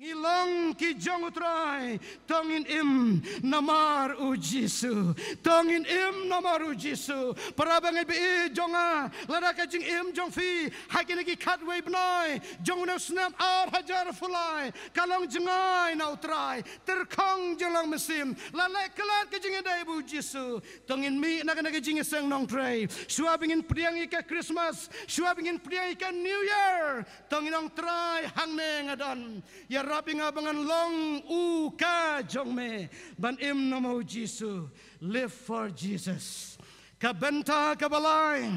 Ngilong ki jong utrai tongin im namar u Jisu tongin im namar u Jisu para bangai bi jonga lada ka jing im jong fi hakini ki khat wei bnoi jong na snam ar hajar fulai kalong jingai na utrai terkong jelang mesim lalai kelat ka jing dai bu Jisu tongin mi na ka na ka jing seng nong trai shua bingin priang ka christmas shua bingin priang ka new year tongin nong trai hang ne ngadon ya rapi nga long u ka jong me ban im namo Jesu live for Jesus kabenta kabalain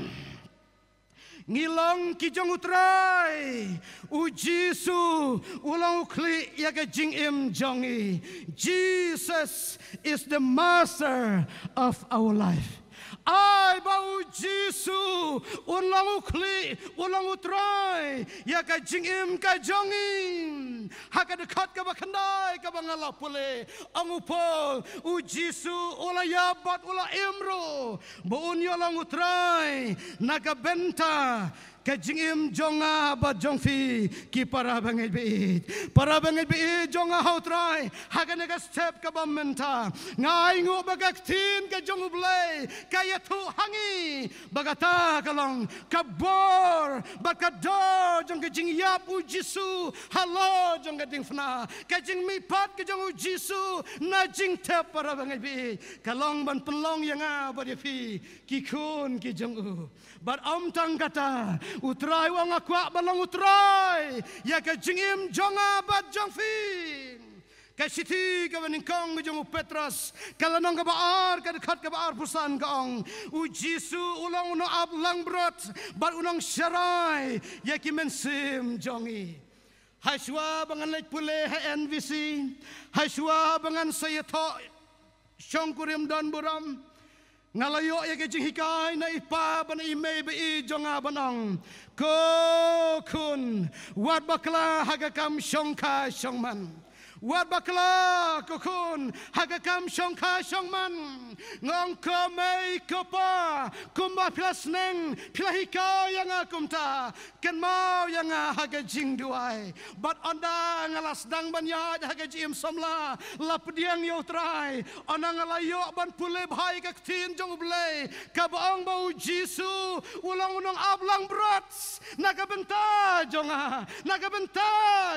ngilong jong utrai u Jesu ulang ukli ke jing im jongi Jesus is the master of our life Ai bau Jisu ulang ukli ulang utrai ya ka jingim ka jongin ha ka dekat ka bakandai ka bangala pole angupo u Jisu ula yabat ula imro bo unyo ulang utrai naga benta kajingim jonga ba jongfi ki para bangi biit para bangi biit jonga how try haga nega step ka bam menta ngai ngu ba ka tin ka jongu blay ka ye thu hangi ba ka ta ka long ka bor ba ka do jong ka jing ya bu jisu hello jong ka ding fna ka jing mi pat ka jongu jisu na jing te para bangi biit ka long ban pelong yanga ba ye fi ki khun ki jongu but om tangata utrai wang aku balong utrai ya ke jingim jonga bat jong ke siti ke kong jong petras kala nang ke baar ke dekat ke baar pusan kong u jisu ulang uno ablang brot bar unang syarai ya ki mensim jongi Hai suwa bangan lek pule hai NVC. Hai suwa bangan saya tok. Syongkurim dan Buram ngalayo ya ke jing hikai na ipa ban i mei be i jonga banong ko kun wat bakla haga kam shongka shongman. man wat bakla ko kun haga kam shong kha shong man ngong ko mai ko pa kum ba plus neng plahi ka yang akum ta ken mau yang haga jing duai but onda ngalas dang ban ya haga jim somla lap diang yo trai ona ngala yo ban pule bhai ka tin jong ble ka ang ba jisu ulang unong ablang brats naga benta jonga naga benta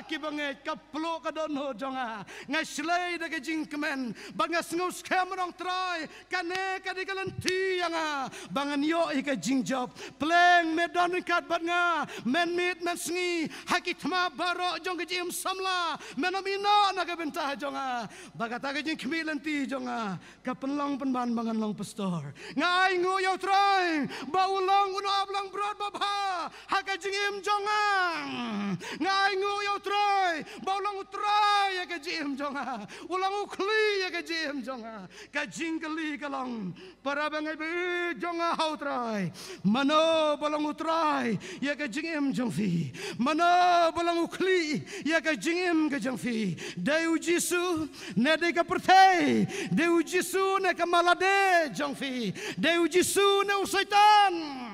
ki kaplo kadono jong nga nga slay da ga jing kemen banga snus kemenong trai kane ka di kalenti ya nga banga nyo i ka jing job pleng me don kat bat nga men mit men sngi hakit ma baro jong ge samla menomino na jonga baga ta ga jing kemilen ti jonga ka penlong penban banga long pastor nga ai ngu yo trai ba uno ablong broad ba ba hakajing im jonga nga ai ngu yo trai ba ulong 个个金钟啊，乌龙乌克里个个金钟啊，个金个里个龙，巴拉巴个比钟啊好 try，曼诺巴龙乌 try，一个金钟飞，曼诺巴龙乌克里，一个金个钟飞，对乌耶稣，那得个不退，对乌耶稣那个马拉德钟飞，对乌耶稣那乌撒旦。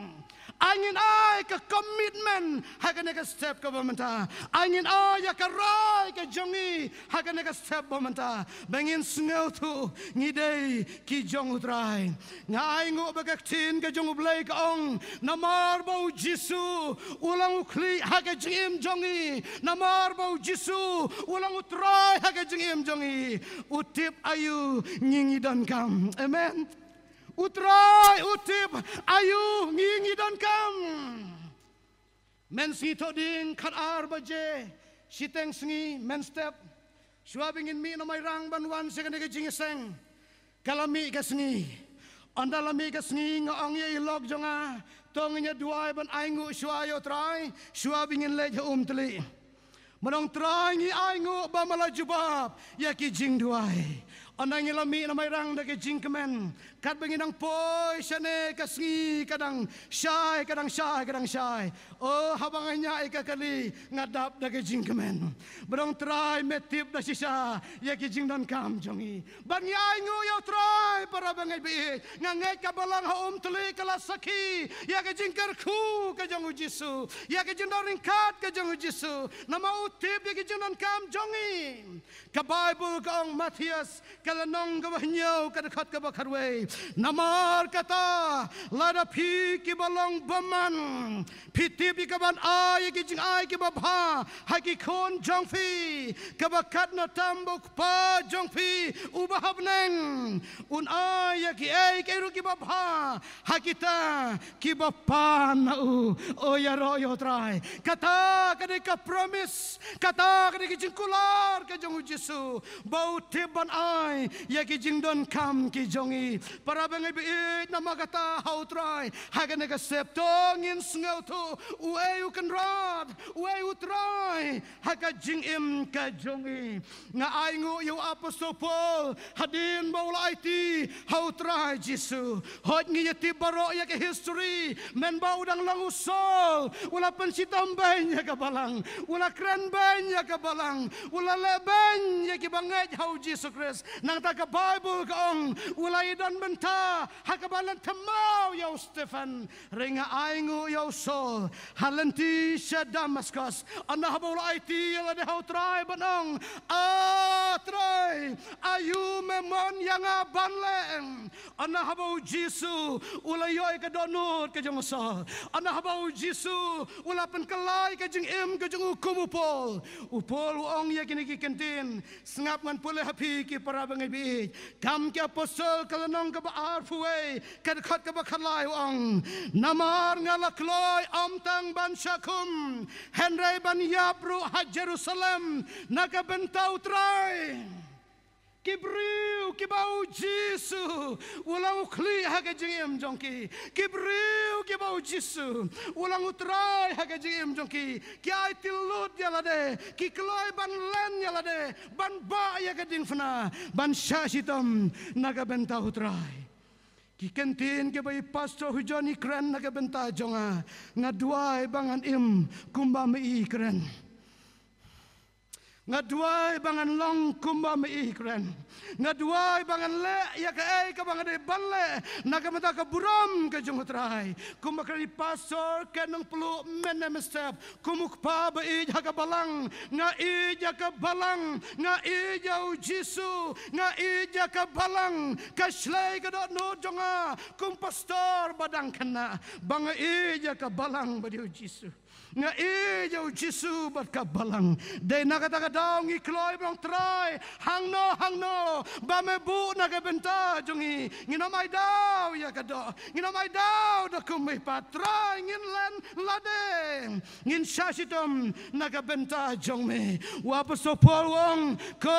Angin ai ke komitmen hakan ke step ke pemerintah. Angin ai ya ke roi ke jongi hakan ke step pemerintah. Bengin sungau tu ngidei ki jong utrai. Ngai ngu bagak tin ke jong ublai ke ong. Namar bau jisu ulang ukli hakan jingim jongi. Namar bau jisu ulang utrai hakan jingim jongi. Utip ayu ngingidan kam. Amen. Amen utrai utip ayu ngingi don kam men si to ding kat ar ba je si teng sngi men step shua bingin mi no mai rang ban wan se kan ke jing seng kalami ke sngi anda lami ke sngi ngong ye log jonga tong nya duai ban ai ngu shua yo trai shua bingin le um tli menong trai ngi ai ngu ba malajubab yakijing duai Anang ilang mi na mayrang na jinkman. Kat bingin nang poy siya ne kasngi kadang shy kadang shy kadang shy. Oh habang niya ay kakali ngadap na jinkman. Barang try metip na siya ya ki jingdan kam jongi. Banyay ngu yaw try bangai bi nga ngai ka balang ha um tuli kala saki ya ke jingkar khu ke jong jisu ya ke jindoring kat ya ke jong jisu nama uti bi ke jinan kam jongi ka bible ka ang matthias ka la nong ga banyo ka de khat ka bakar we namar kata la da pi ki balang baman piti bi ka ban ai ke jing ai ke ba ha. ha ki khon jong fi ka ba kat na tambok pa jong fi u ba hab neng un ai ya ki ei ke ru ki bapa hakita ki bapa na u o ya ro yo trai kata ka ka promis kata ka de ki jing kular ka jong jesu bau te ban ai ya ki jing don kam ki jongi para bang bi it na ma kata how trai ha ga ne ka sep tong in sngau tu u ei u kan rod u ei u trai ha ka jing im ka jongi nga ai ngu yo apostle paul hadin bau la ai hau trai Jesu. Hoit ngiye ti baro ya ke history, men ba udang lang usol. Ula pen si tambain ke balang, ula kren ben ya ke balang, ula le ben ya ke banget hau Jesu Kris. Nang ta ke Bible ke ong, ula idan benta, ha ke balang temau ya Stephen, Ringa aingu ya usol, halenti sya Damascus. Anda habu ula iti ya hau trai benong. Ah, try, ayu memon yang abang leh. Amen. Ana habau Jisu ula yoi ke donut ke jeng sa. Ana habau Jisu ula pen kelai ke jeng im ke jeng ukum upol. Upol uong ya kini ki kentin. Sengap ngan pulih api ki para bengi bi. Kam kia posol ke lenong ke baar fuwei. Kedekat ke bakalai uong. Namar ngalak loi om tang ban syakum. Henry ban yabru Jerusalem naga bentau terai. Naka Que brilho, que baldiço! Ulang o cli hagadim jonki. Que brilho, que baldiço! Ulang o trai hagadim jonki. Que aiti lud yalade. Que cloi ban len de, Ban ba yagadim fna. Ban shashitam nagabenta o trai. Que kentin que bai pastor hujani kren nagabenta jonga. Na duai bangan im kumbami i kren. Kumbami i kren. Ngaduai bangan long kumba me ikren. Ngaduai bangan le ya ke ai ke bangan de balle. Na ke mata ke buram ke jungut rai. Kumba kali pasor ke nang pulu menne mesep. Kumuk pa be i jaga balang. Nga i jaga balang. Nga i jau jisu. Nga i jaga balang. Ke shlei ke dot no jonga. Kum pastor badang kena. Bang i jaga balang be jau jisu nga iyo Jesu bat ka balang day nakatakadaw ng ikloy mong try, hangno hangno ba me bu nagabenta jungi ngino may daw ya kado ngino may daw da kumay pa troy ngin len lade ngin sasitom nagabenta jung me wapos opol wong ko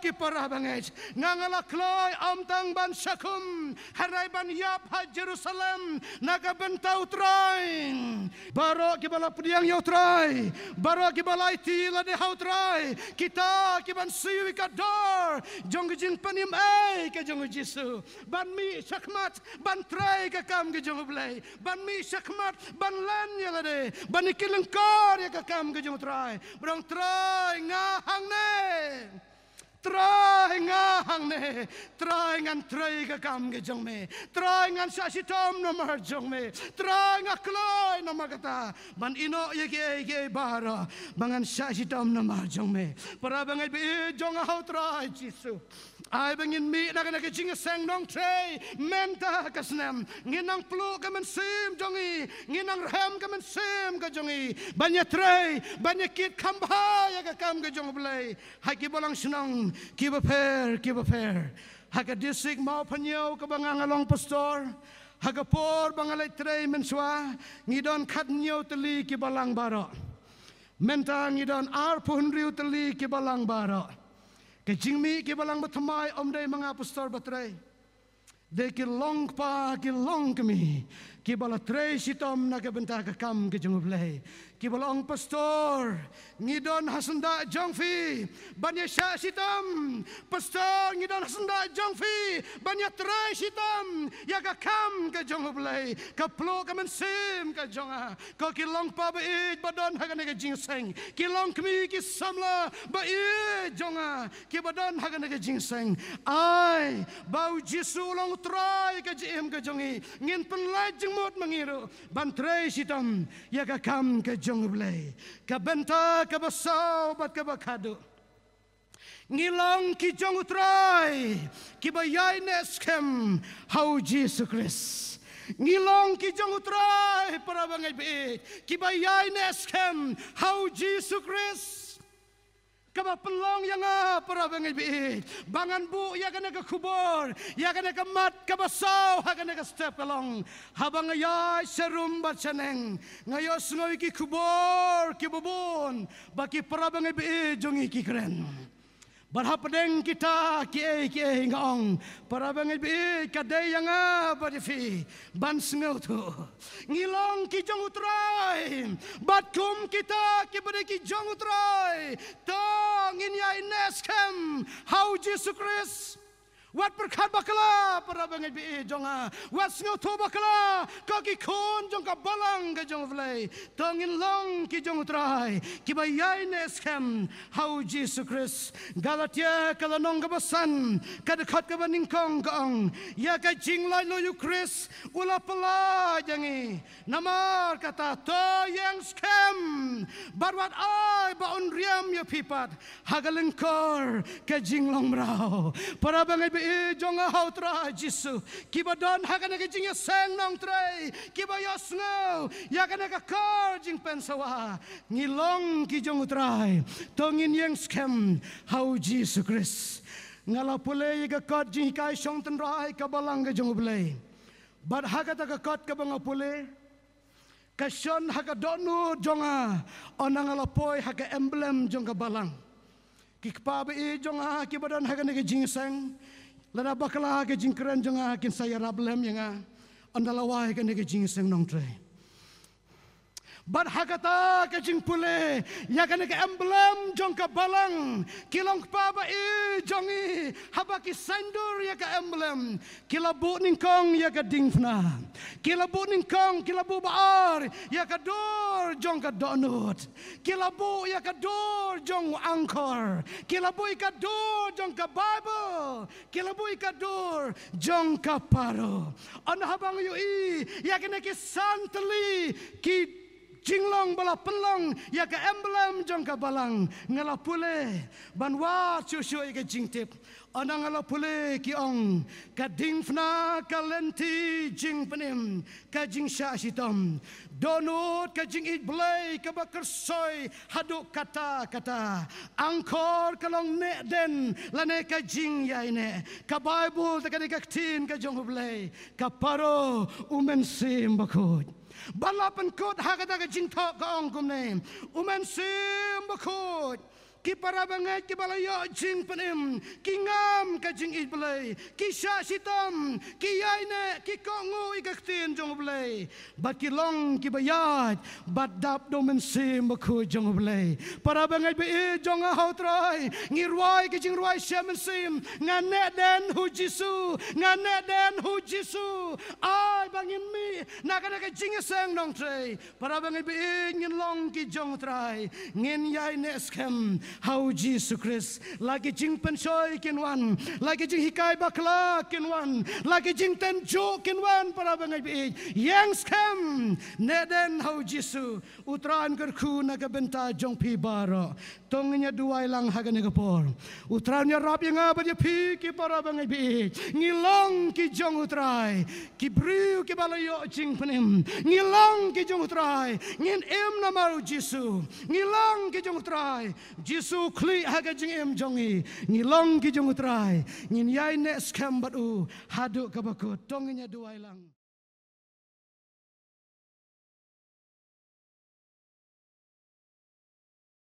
kiparabangit ngangala kloy amtang ban sakum haray ban yap ha Jerusalem nagabenta utroy baro ki bala pudiang yo trai baro ki bala iti la de hau trai kita ki ban si wi ka dor jong jing panim ai ke jong jisu ban mi shakmat ban trai ka kam ke jong blai ban mi shakmat ban lan ya la de ban ki lengkor ya ka kam ke jong trai brong trai nga hang ne Trai nga hang me, trai ngan trai ga kam ge jong me, trai ngan sa si tom no mar jong me, trai nga kloi no magata, ban ino ye ge ge bara, bangan sa si tom no mar jong me, para bangai be jong a hau trai jisu. ไอ้บางินมีนักันกจิงเสงน้องเทรยเมนตากัะสนมงินนังปลูกกันมันซิมจงอีงินนังแฮมกันมันซิมก็จงอีบัญญัติเทรย์บัญญัติคิดคำพายกับคำก็จงเปลยฮักกีบอลังสนองกีบเพร์กีบเพร์ฮักกดิสิกมาพันยวกับบังงาลองพัสตอร์ฮักกปอร์บังอะไรเทรย์มันสวางีดอนขัดเนียวตลีกีบลังบารอเมนตางีดอนอาร์พุนริวตลีกีบลังบารอ ke jingmi ke balang bathamai omdei manga pastor batrai de ke long pa ke long kami Kibala Tracy Tom na kebenta ka kam ke jung play. Kibala ang pastor ngidon hasunda jong fi. Banya sya si Pastor ngidon hasunda jong fi. Banya Tracy Tom ya ka kam ke jung play. Ka plo ka men sim ka jonga. Ka kilong pa ba it badon ha ka jing seng. Kilong kmi ki samla ba it jonga. Kibadon ha ka na jing seng. Ay bau jisulong try ka jim ka jongi. Ngin penlajeng ing mot mangiro ban trei sitam ya ka kam ke jong blei ka benta ka basau bat ka bakado ngilong ki jong utrai ki bayai neskem hau jesus christ ngilong ki jong utrai para bangai be ki bayai neskem hau jesus christ Kama pelong yang apa rabe ngibit. Bangan bu ya kena ke kubur. Ya kena ke mat ke basau. Ha kena ke step pelong. Habang ngayai serum bacaneng. Ngayos ngawi ki kubur ki bubun. Baki rabe ngibit jungi Berhapening kita kiai kiai ngong para bangi bi kadai yang apa di fi ban sengau tu ngilong ki jong utrai bat kum kita ki beri ki jong utrai tong in ya ines kem hau jesus christ wat perkhad bakla para bengit bi jonga was ngau tho bakla ka ki khon jong ka balang ge jong vlei tong long ki jong trai ki ba yai ne skem how jesus christ galatia ka la nong ba san ka de khat ka ba kong ka ong ya ka ching lai lo yu christ ula pala jangi namar kata to yang skem bar wat ai ba un riam ya pipat hagalengkor ka jing long rao para bengit bi i eh, jonga hautra jisu ki ba don ha kana gijing ya sang nong trai ki ba yo ya, ya kana ka kar jing pen sawa ki jong utrai tongin yang skem hau jisu kris ngala pole i ka kar jing kai song ten rai ka balang ga jong blai bad ha ka ta ka kat ka bang pole ka shon ha ka donu jonga onang ala poi ha ka emblem jong ka balang kik pa be jong ha ki badan ha ka Lada bakla ke jingkren jenga kin saya rablem yanga. Andala wae ke jing seng nong trai. Barhakata ke jingpule, ya kene ke emblem jong ke balang, kilong paba i jongi, haba ki sendur ya ke emblem, kilabu bu ningkong ya ke dingfna, kilabu bu ningkong, kilabu baar, ya ke dor jong ke donut, kilabu ya ke dor jong angkor, kilabu bu ika dor jong ke bible, kilabu bu ika dor jong ke paro, on habang yu i, ya kene ke santli, ki jinglong bala pelong, ya ke emblem jong ke balang ngala pule ban wa chu chu ya ke jingtip ana ngala pule ki ong ka ding fna ka lenti jing penim ka jing sha sitom donut ka jing it blai ka bakar soy haduk kata kata angkor ka long ne den la ne ka jing ya ine ka bible ta ka ka tin ka jong blai ka paro umen sim bakut Balapan and good hagadaga jing talk gong gum name. Umen sim bakut. ki para bange ki balayo jing penim ki ngam ka jing i play ki sha sitam ki yaine ki kongu i ka ktin jong play bat ki long ki bayat bat dap do men sim ba ku jong play para bange be i jong a hot roi ngi roi ki jing roi sha men sim nga ne den hu jisu nga ne den hu jisu ai bang in mi na ka na ka jing e sang dong tre para bange be i ngin long ki jong trai ngin yaine skem how Jesus Christ lagi jing kin kinwan lagi jing hikai bakla kinwan lagi jing tenjo kinwan para bangai bi yang skem neden how Jesus utran gerku naga benta jong pi baro tongnya dua ilang haga naga por utran ya rap yang abad ya pi ki para bangai bi ngilong ki jong utrai ki briu ki balayo jing penim ngilong ki jong utrai ngin em nama Jesus ngilong ki jong utrai ji Yesu kli haga jeng em jongi ni long ki jong utrai ni yai ne skem u haduk ka bakot tonginya duai lang